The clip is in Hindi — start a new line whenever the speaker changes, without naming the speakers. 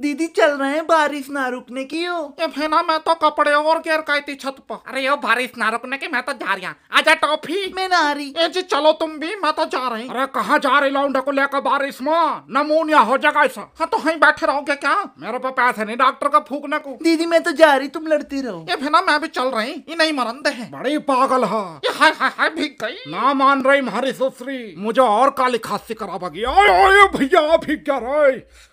दीदी चल रहे हैं बारिश ना रुकने की हो ये ना मैं तो कपड़े और घेर का छत पर
अरे यो बारिश ना रुकने की मैं तो जा रही
आजा टॉफी मैं ना रही ए जी चलो तुम भी मैं तो जा रही अरे कहा जा रही लौंडे को लेकर बारिश में नमूनिया हो जाएगा ऐसा हाँ तो वहीं बैठे रहोगे क्या मेरे पे पैसे नहीं डॉक्टर का फूकने को दीदी मैं तो जा रही तुम लड़ती रहो ये फेना मैं भी चल रही ये नहीं मरंदे है बड़ी पागल है हाय हाय हाय भीग गई ना मान रही हमारी सुसरी मुझे और काली खांसी करावागी भैया
भीग गया